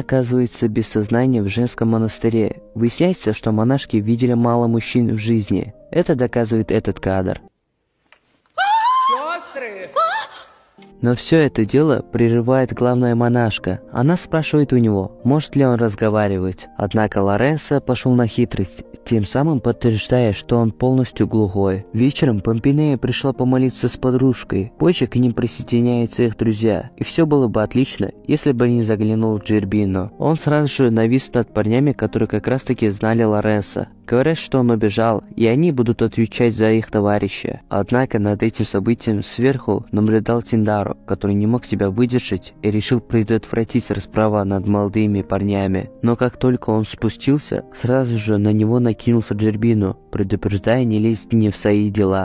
оказывается без сознания в женском монастыре. Выясняется, что монашки видели мало мужчин в жизни. Это доказывает этот кадр. Сестры! А! Но все это дело прерывает главная монашка. Она спрашивает у него, может ли он разговаривать. Однако Лоренса пошел на хитрость, тем самым подтверждая, что он полностью глухой. Вечером Помпинея пришла помолиться с подружкой. Позже к ним присоединяются их друзья. И все было бы отлично, если бы не заглянул Джербино. Он сразу же навис над парнями, которые как раз таки знали Лоренса. Говорят, что он убежал, и они будут отвечать за их товарища. Однако над этим событием сверху наблюдал Тиндару который не мог себя выдержать и решил предотвратить расправа над молодыми парнями. Но как только он спустился, сразу же на него накинулся Джербину, предупреждая не лезть не в свои дела.